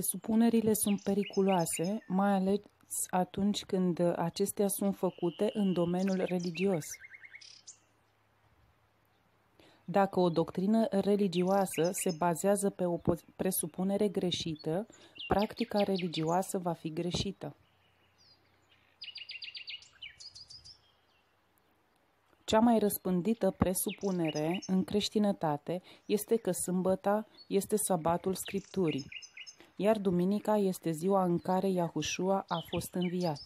Presupunerile sunt periculoase, mai ales atunci când acestea sunt făcute în domeniul religios. Dacă o doctrină religioasă se bazează pe o presupunere greșită, practica religioasă va fi greșită. Cea mai răspândită presupunere în creștinătate este că sâmbăta este sabatul Scripturii iar duminica este ziua în care Iahușua a fost înviat.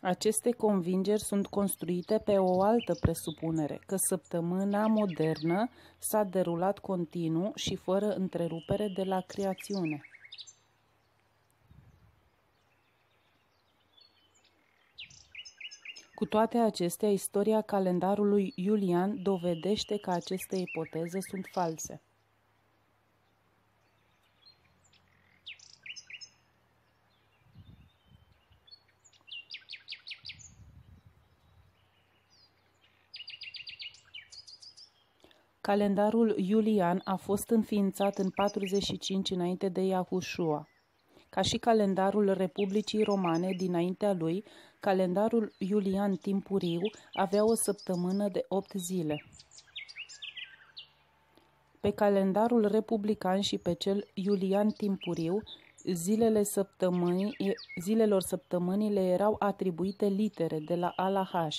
Aceste convingeri sunt construite pe o altă presupunere, că săptămâna modernă s-a derulat continuu și fără întrerupere de la creațiune. Cu toate acestea, istoria calendarului Iulian dovedește că aceste ipoteze sunt false. Calendarul Iulian a fost înființat în 45 înainte de Iahușua. Ca și calendarul Republicii Romane dinaintea lui, calendarul Iulian Timpuriu avea o săptămână de opt zile. Pe calendarul republican și pe cel Iulian Timpuriu, zilele săptămânii, zilelor săptămânile erau atribuite litere de la H.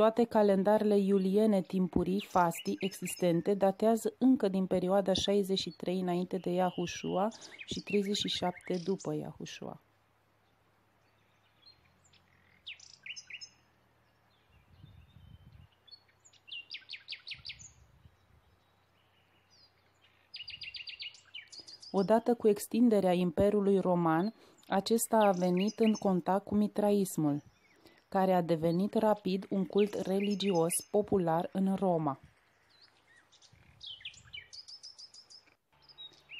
Toate calendarele iuliene timpurii fastii existente datează încă din perioada 63 înainte de Iahușua și 37 după Iahușua. Odată cu extinderea Imperiului Roman, acesta a venit în contact cu mitraismul care a devenit rapid un cult religios popular în Roma.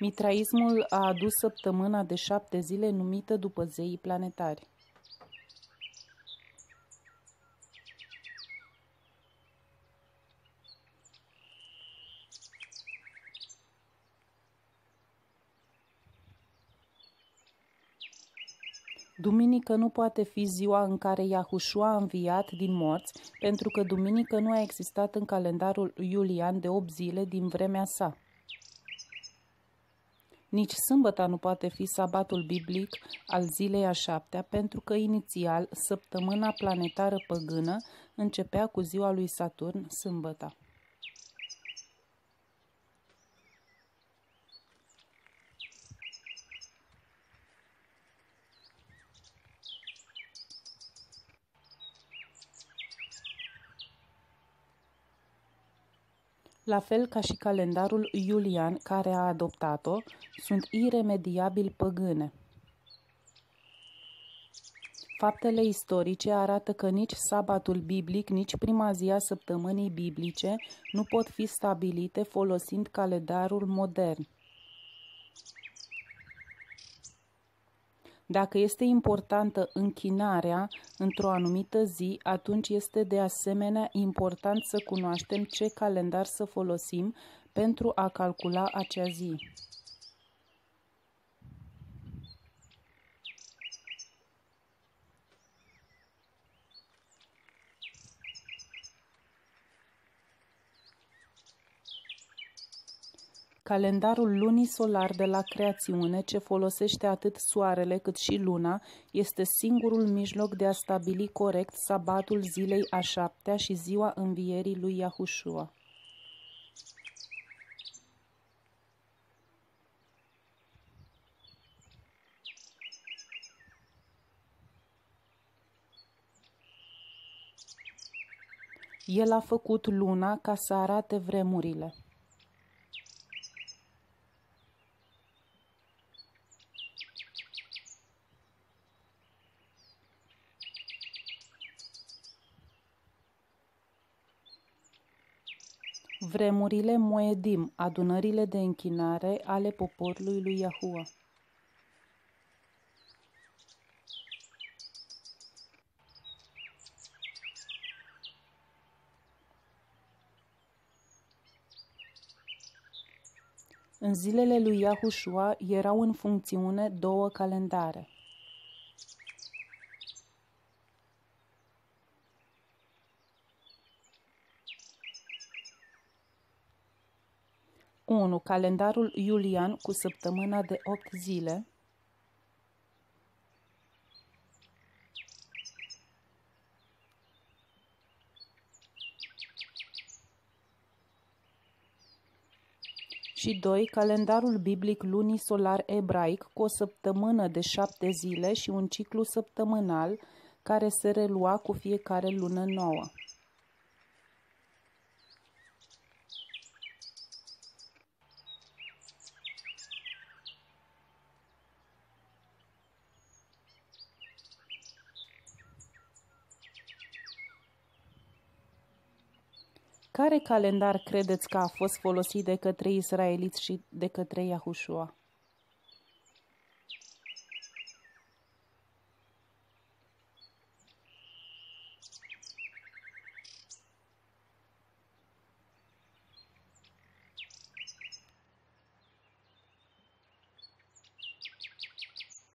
Mitraismul a adus săptămâna de șapte zile numită după zeii planetari. Duminică nu poate fi ziua în care Iahușua a înviat din morți, pentru că duminică nu a existat în calendarul iulian de 8 zile din vremea sa. Nici sâmbăta nu poate fi sabatul biblic al zilei a șaptea, pentru că inițial săptămâna planetară păgână începea cu ziua lui Saturn sâmbăta. La fel ca și calendarul iulian care a adoptat-o, sunt iremediabil păgâne. Faptele istorice arată că nici sabatul biblic, nici prima zi a săptămânii biblice nu pot fi stabilite folosind calendarul modern. Dacă este importantă închinarea într-o anumită zi, atunci este de asemenea important să cunoaștem ce calendar să folosim pentru a calcula acea zi. Calendarul lunii solar de la creațiune, ce folosește atât soarele cât și luna, este singurul mijloc de a stabili corect sabatul zilei a șaptea și ziua învierii lui Iahușua. El a făcut luna ca să arate vremurile. Vremurile Moedim, adunările de închinare ale poporului lui Yahua. În zilele lui Yahushua erau în funcțiune două calendare – 1. Calendarul iulian cu săptămâna de 8 zile. 2. Calendarul biblic lunii solar ebraic cu o săptămână de șapte zile și un ciclu săptămânal care se relua cu fiecare lună nouă. Care calendar credeți că a fost folosit de către israeliți și de către Iahușua?